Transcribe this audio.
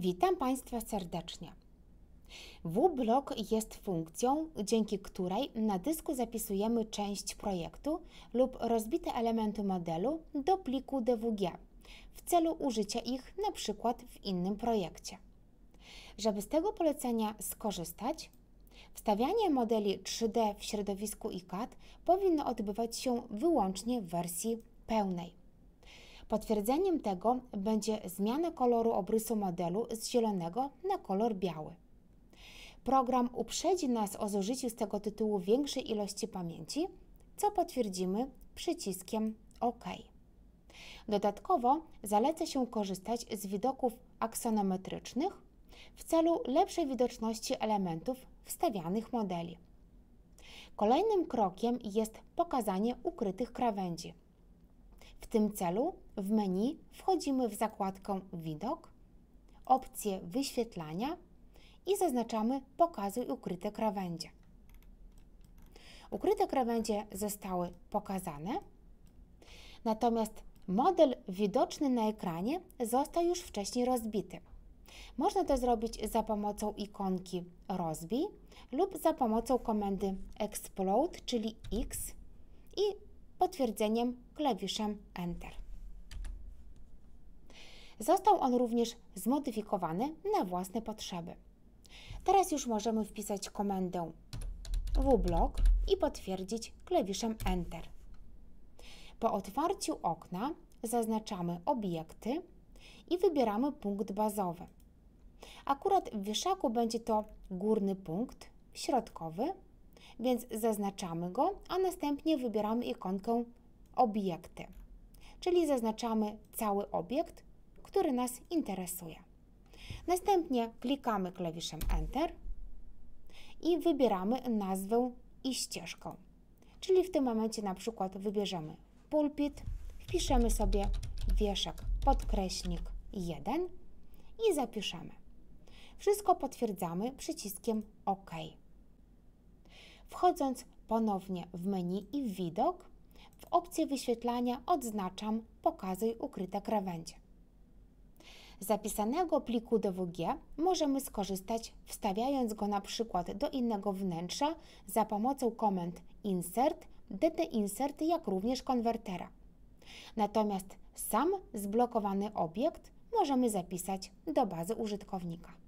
Witam Państwa serdecznie. WBlock jest funkcją, dzięki której na dysku zapisujemy część projektu lub rozbite elementy modelu do pliku DWG w celu użycia ich np. w innym projekcie. Żeby z tego polecenia skorzystać, wstawianie modeli 3D w środowisku ICAD powinno odbywać się wyłącznie w wersji pełnej. Potwierdzeniem tego będzie zmiana koloru obrysu modelu z zielonego na kolor biały. Program uprzedzi nas o zużyciu z tego tytułu większej ilości pamięci, co potwierdzimy przyciskiem OK. Dodatkowo zaleca się korzystać z widoków aksonometrycznych w celu lepszej widoczności elementów wstawianych modeli. Kolejnym krokiem jest pokazanie ukrytych krawędzi. W tym celu w menu wchodzimy w zakładkę Widok, opcję Wyświetlania i zaznaczamy Pokazuj ukryte krawędzie. Ukryte krawędzie zostały pokazane, natomiast model widoczny na ekranie został już wcześniej rozbity. Można to zrobić za pomocą ikonki Rozbij lub za pomocą komendy Explode, czyli X i potwierdzeniem klawiszem Enter. Został on również zmodyfikowany na własne potrzeby. Teraz już możemy wpisać komendę wblock i potwierdzić klawiszem Enter. Po otwarciu okna zaznaczamy obiekty i wybieramy punkt bazowy. Akurat w wieszaku będzie to górny punkt, środkowy więc zaznaczamy go, a następnie wybieramy ikonkę obiekty, czyli zaznaczamy cały obiekt, który nas interesuje. Następnie klikamy klawiszem Enter i wybieramy nazwę i ścieżkę. Czyli w tym momencie na przykład wybierzemy pulpit, wpiszemy sobie wieszek podkreśnik 1 i zapiszemy. Wszystko potwierdzamy przyciskiem OK. Wchodząc ponownie w menu i w widok, w opcji wyświetlania odznaczam pokazuj ukryte krawędzie. Z zapisanego pliku DWG możemy skorzystać wstawiając go na przykład do innego wnętrza za pomocą komend insert, dd insert jak również konwertera. Natomiast sam zblokowany obiekt możemy zapisać do bazy użytkownika.